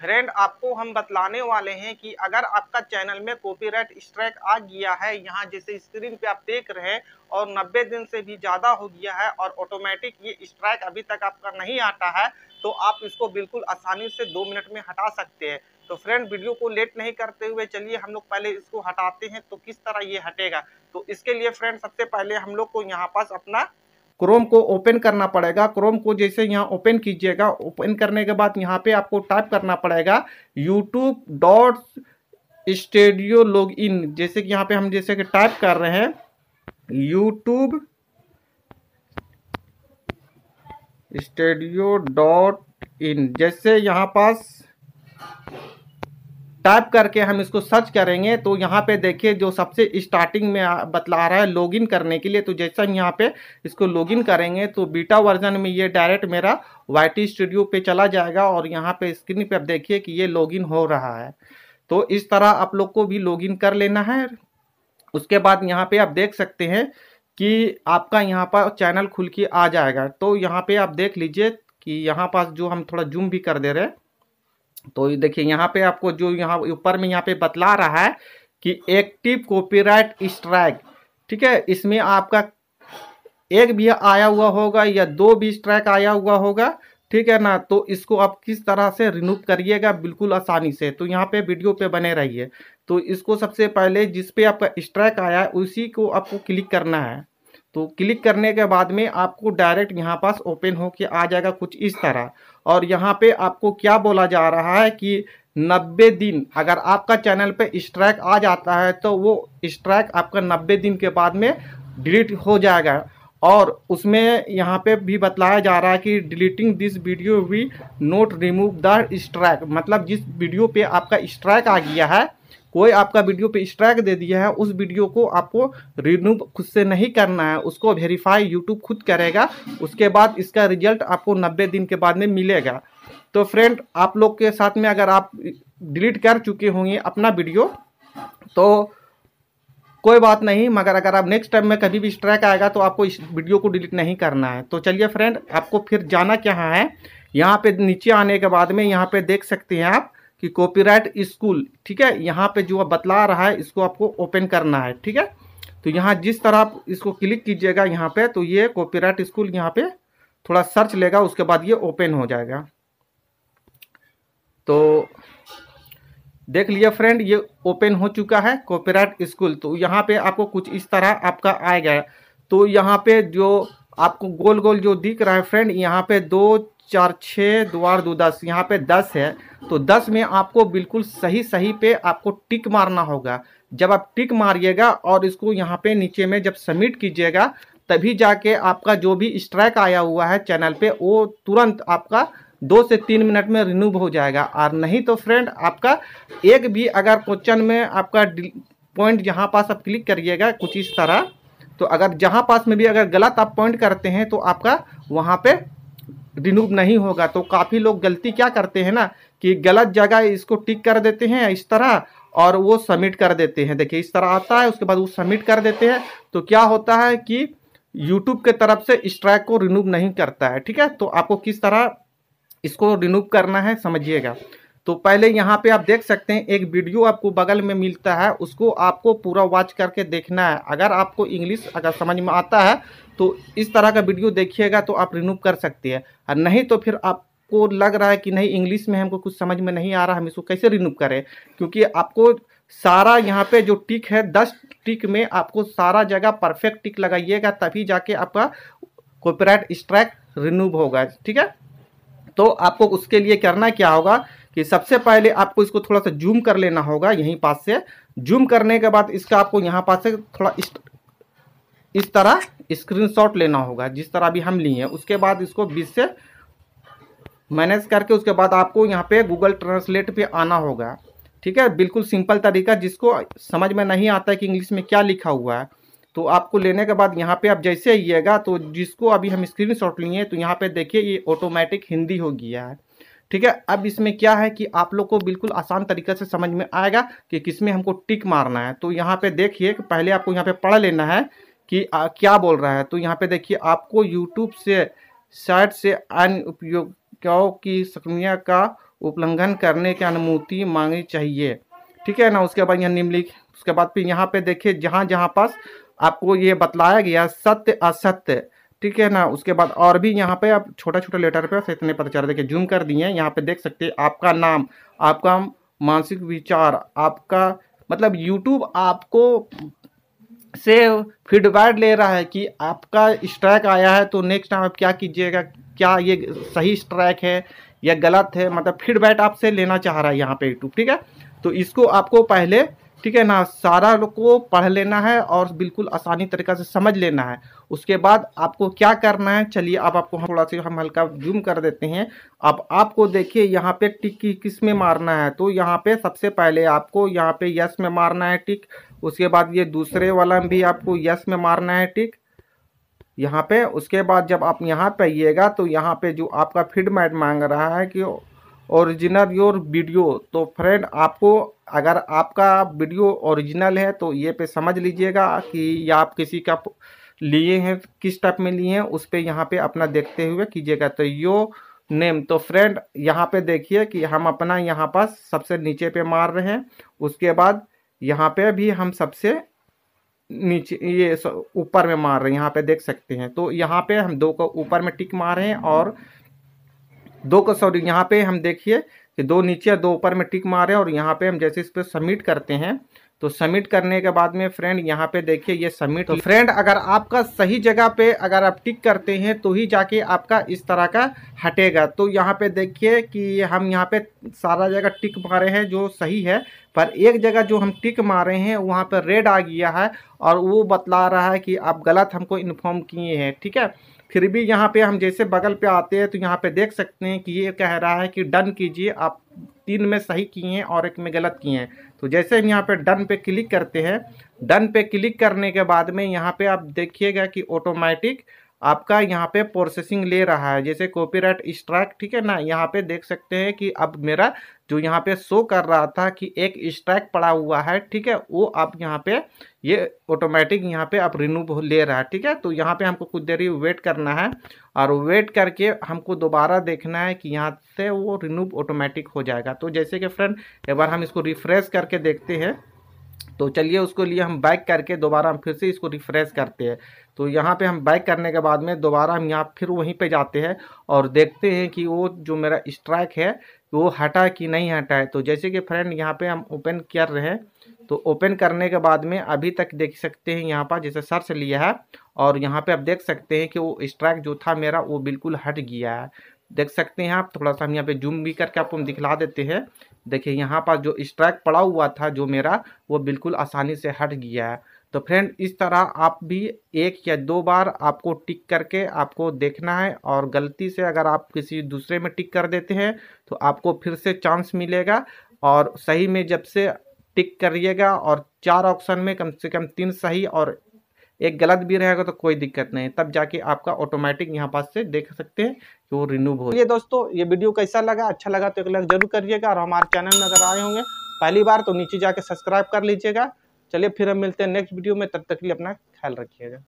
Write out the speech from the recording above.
friend आपको हम बतलाने वाले हैं कि अगर आपका चैनल में कॉपीराइट स्ट्राइक आ गया है यहाँ जैसे स्क्रीन पे आप देख रहे हैं और 90 दिन से भी ज़्यादा हो गया है और ऑटोमेटिक ये स्ट्राइक अभी तक आपका नहीं आता है तो आप इसको बिल्कुल आसानी से दो मिनट में हटा सकते हैं तो फ्रेंड वीडियो को लेट नहीं करते हुए चलिए हम लोग पहले इसको हटाते हैं तो किस तरह ये हटेगा तो इसके लिए फ्रेंड सबसे पहले हम लोग को यहाँ पास अपना क्रोम को ओपन करना पड़ेगा क्रोम को जैसे यहाँ ओपन कीजिएगा ओपन करने के बाद यहाँ पे आपको टाइप करना पड़ेगा YouTube dot studio log in जैसे कि यहाँ पे हम जैसे कि टाइप कर रहे हैं यूट्यूब स्टेडियो डॉट इन जैसे यहाँ पास टाइप करके हम इसको सर्च करेंगे तो यहाँ पे देखिए जो सबसे स्टार्टिंग में बतला रहा है लॉगिन करने के लिए तो जैसा हम यहाँ पे इसको लॉगिन करेंगे तो बीटा वर्जन में ये डायरेक्ट मेरा वाई स्टूडियो पे चला जाएगा और यहाँ पे स्क्रीन पे आप देखिए कि ये लॉगिन हो रहा है तो इस तरह आप लोग को भी लॉगिन कर लेना है उसके बाद यहाँ पर आप देख सकते हैं कि आपका यहाँ पर चैनल खुल के आ जाएगा तो यहाँ पर आप देख लीजिए कि यहाँ पास जो हम थोड़ा जूम भी कर दे रहे हैं तो देखिए यहाँ पे आपको जो यहाँ ऊपर में यहाँ पे बतला रहा है कि एक्टिव कॉपीराइट स्ट्राइक ठीक है इसमें आपका एक भी आया हुआ होगा या दो भी स्ट्राइक आया हुआ होगा ठीक है ना तो इसको आप किस तरह से रिमूव करिएगा बिल्कुल आसानी से तो यहाँ पे वीडियो पे बने रहिए तो इसको सबसे पहले जिस पे आपका स्ट्राइक आया है उसी को आपको क्लिक करना है तो क्लिक करने के बाद में आपको डायरेक्ट यहाँ पास ओपन हो के आ जाएगा कुछ इस तरह और यहाँ पे आपको क्या बोला जा रहा है कि नब्बे दिन अगर आपका चैनल पे स्ट्राइक आ जाता है तो वो स्ट्राइक आपका नब्बे दिन के बाद में डिलीट हो जाएगा और उसमें यहाँ पे भी बतलाया जा रहा है कि deleting this video we not remove the strike मतलब जिस वीडियो पे आपका स्ट्राइक आ गया है कोई आपका वीडियो पे स्ट्राइक दे दिया है उस वीडियो को आपको रिमूव खुद से नहीं करना है उसको वेरीफाई यूट्यूब खुद करेगा उसके बाद इसका रिजल्ट आपको नब्बे दिन के बाद में मिलेगा तो फ्रेंड आप लोग के साथ में अगर आप डिलीट कर चुके होंगे अपना वीडियो तो कोई बात नहीं मगर अगर आप नेक्स्ट टाइम में कभी भी स्ट्राइक आएगा तो आपको इस वीडियो को डिलीट नहीं करना है तो चलिए फ्रेंड आपको फिर जाना क्या है यहाँ पे नीचे आने के बाद में यहाँ पे देख सकते हैं आप कि कॉपीराइट स्कूल ठीक है यहाँ पे जो बतला रहा है इसको आपको ओपन करना है ठीक है तो यहाँ जिस तरह आप इसको क्लिक कीजिएगा यहाँ पे तो ये कॉपीराइट स्कूल यहाँ पे थोड़ा सर्च लेगा उसके बाद ये ओपन हो जाएगा तो देख लिया फ्रेंड ये ओपन हो चुका है कॉपीराइट स्कूल तो यहाँ पे आपको कुछ इस तरह आपका आएगा तो यहाँ पे जो आपको गोल गोल जो दिख रहा है फ्रेंड यहाँ पे दो चार छः द्वार दो दस यहाँ पे दस है तो दस में आपको बिल्कुल सही सही पे आपको टिक मारना होगा जब आप टिक मारिएगा और इसको यहाँ पे नीचे में जब सबमिट कीजिएगा तभी जाके आपका जो भी स्ट्राइक आया हुआ है चैनल पे वो तुरंत आपका दो से तीन मिनट में रिन्यूव हो जाएगा और नहीं तो फ्रेंड आपका एक भी अगर क्वेश्चन में आपका पॉइंट जहाँ पास आप क्लिक करिएगा कुछ इस तरह तो अगर जहाँ पास में भी अगर गलत आप पॉइंट करते हैं तो आपका वहाँ पे रिनूव नहीं होगा तो काफ़ी लोग गलती क्या करते हैं ना कि गलत जगह इसको टिक कर देते हैं इस तरह और वो सबमिट कर देते हैं देखिए इस तरह आता है उसके बाद वो सबमिट कर देते हैं तो क्या होता है कि यूट्यूब के तरफ से स्ट्राइक को रिनूव नहीं करता है ठीक है तो आपको किस तरह इसको रिनूव करना है समझिएगा तो पहले यहाँ पे आप देख सकते हैं एक वीडियो आपको बगल में मिलता है उसको आपको पूरा वॉच करके देखना है अगर आपको इंग्लिश अगर समझ में आता है तो इस तरह का वीडियो देखिएगा तो आप रिनूव कर सकते हैं और नहीं तो फिर आपको लग रहा है कि नहीं इंग्लिश में हमको कुछ समझ में नहीं आ रहा हम इसको कैसे रिनूव करें क्योंकि आपको सारा यहाँ पे जो टिक है दस टिक में आपको सारा जगह परफेक्ट टिक लगाइएगा तभी जाके आपका कॉपीराइट स्ट्राइक रिनूव होगा ठीक है तो आपको उसके लिए करना क्या होगा कि सबसे पहले आपको इसको थोड़ा सा जूम कर लेना होगा यहीं पास से जूम करने के बाद इसका आपको यहाँ पास से थोड़ा इस इस तरह स्क्रीनशॉट लेना होगा जिस तरह अभी हम लिए हैं उसके बाद इसको बीच से मैनेज करके उसके बाद आपको यहाँ पे गूगल ट्रांसलेट पे आना होगा ठीक है बिल्कुल सिंपल तरीका जिसको समझ में नहीं आता है कि इंग्लिश में क्या लिखा हुआ है तो आपको लेने के बाद यहाँ पे आप जैसे आइएगा तो जिसको अभी हम स्क्रीन शॉट लिए तो यहाँ पे देखिए ये ऑटोमेटिक हिंदी हो गया है ठीक है अब इसमें क्या है कि आप लोग को बिल्कुल आसान तरीके से समझ में आएगा कि किसमें हमको टिक मारना है तो यहाँ पे देखिए कि पहले आपको यहाँ पे पढ़ लेना है कि आ, क्या बोल रहा है तो यहाँ पे देखिए आपको यूट्यूब से साइट से अन्य उपयोगों की सक्रिया का उल्लंघन करने की अनुमति मांगनी चाहिए ठीक है ना उसके बाद यहाँ निम्नलिख उसके बाद फिर यहाँ पे देखिए जहाँ जहाँ पास आपको ये बतलाया गया सत्य असत्य ठीक है ना उसके बाद और भी यहाँ पे आप छोटा छोटा लेटर पे इतने पता चल देखिए जूम कर दिए यहाँ पे देख सकते हैं आपका नाम आपका मानसिक विचार आपका मतलब यूट्यूब आपको से फीडबैक ले रहा है कि आपका स्ट्राइक आया है तो नेक्स्ट टाइम आप क्या कीजिएगा क्या ये सही स्ट्राइक है या गलत है मतलब फीडबैक आपसे लेना चाह रहा है यहाँ पे यूट्यूब ठीक है तो इसको आपको पहले ठीक है ना सारा लोग को पढ़ लेना है और बिल्कुल आसानी तरीका से समझ लेना है उसके बाद आपको क्या करना है चलिए अब आपको हम थोड़ा सा हम हल्का जूम कर देते हैं अब आपको देखिए यहाँ पे टिक की किस में मारना है तो यहाँ पे सबसे पहले आपको यहाँ पे यस में मारना है टिक उसके बाद ये दूसरे वाला भी आपको यस में मारना है टिक यहाँ पे उसके बाद जब आप यहाँ पे आइएगा तो यहाँ पे जो आपका फीडबैक मांग रहा है कि ओरिजिनल योर वीडियो तो फ्रेंड आपको अगर आपका वीडियो ओरिजिनल है तो ये पे समझ लीजिएगा कि या आप किसी का लिए हैं किस टाइप में लिए हैं उस पर यहाँ पे अपना देखते हुए कीजिएगा तो यो नेम तो फ्रेंड यहाँ पे देखिए कि हम अपना यहाँ पास सबसे नीचे पे मार रहे हैं उसके बाद यहाँ पे भी हम सबसे नीचे ये ऊपर में मार रहे हैं यहाँ पे देख सकते हैं तो यहाँ पे हम दो को ऊपर में टिक मार रहे हैं और दो को सॉरी यहाँ पे हम देखिए कि दो नीचे दो ऊपर में टिक मारे और यहाँ पे हम जैसे इस पर सबमिट करते हैं तो सबमिट करने के बाद में फ्रेंड यहाँ पे देखिए ये सबमिट तो फ्रेंड अगर आपका सही जगह पे अगर आप टिक करते हैं तो ही जाके आपका इस तरह का हटेगा तो यहाँ पे देखिए कि हम यहाँ पे सारा जगह टिक मारे हैं जो सही है पर एक जगह जो हम टिक मारे हैं वहाँ पर रेड आ गया है और वो बतला रहा है कि आप गलत हमको इन्फॉर्म किए हैं ठीक है फिर भी यहाँ पे हम जैसे बगल पे आते हैं तो यहाँ पे देख सकते हैं कि ये कह रहा है कि डन कीजिए आप तीन में सही किए हैं और एक में गलत किए हैं तो जैसे हम यहाँ पे डन पे क्लिक करते हैं डन पे क्लिक करने के बाद में यहाँ पे आप देखिएगा कि ऑटोमेटिक आपका यहाँ पे प्रोसेसिंग ले रहा है जैसे कॉपीराइट स्ट्राइक ठीक है ना यहाँ पे देख सकते हैं कि अब मेरा जो यहाँ पे शो कर रहा था कि एक स्ट्राइक पड़ा हुआ है ठीक है वो आप यहाँ पे ये ऑटोमेटिक यहाँ पे आप रिन्यू ले रहा है ठीक है तो यहाँ पे हमको कुछ देर वेट करना है और वेट करके हमको दोबारा देखना है कि यहाँ से वो रिनूव ऑटोमेटिक हो जाएगा तो जैसे कि फ्रेंड एक बार हम इसको रिफ्रेश करके देखते हैं तो चलिए उसको लिए हम बैक करके दोबारा हम फिर से इसको रिफ्रेश करते हैं तो यहाँ पे हम बाइक करने के बाद में दोबारा हम यहाँ फिर वहीं पे जाते हैं और देखते हैं कि वो जो मेरा स्ट्राइक है वो हटा कि नहीं हटा है तो जैसे कि फ्रेंड यहाँ पे हम ओपन कर रहे हैं तो ओपन करने के बाद में अभी तक देख सकते हैं यहाँ पर जैसे सर्च लिया है और यहाँ पे आप देख सकते हैं कि वो स्ट्राइक जो था मेरा वो बिल्कुल हट गया है देख सकते हैं आप थोड़ा सा हम यहाँ पे जूम भी करके आपको हम दिखला देते हैं देखिए यहाँ पर जो स्ट्राइक पड़ा हुआ था जो मेरा वो बिल्कुल आसानी से हट गया है तो फ्रेंड इस तरह आप भी एक या दो बार आपको टिक करके आपको देखना है और गलती से अगर आप किसी दूसरे में टिक कर देते हैं तो आपको फिर से चांस मिलेगा और सही में जब से टिक करिएगा और चार ऑप्शन में कम से कम तीन सही और एक गलत भी रहेगा तो कोई दिक्कत नहीं तब जाके आपका ऑटोमेटिक यहाँ पास से देख सकते हैं कि वो रिन्यूव हो ये दोस्तों ये वीडियो कैसा लगा अच्छा लगा तो एक लाइक जरूर करिएगा और हमारे चैनल में अगर आए होंगे पहली बार तो नीचे जाके सब्सक्राइब कर लीजिएगा चलिए फिर हम मिलते हैं नेक्स्ट वीडियो में तब तक के लिए अपना ख्याल रखिएगा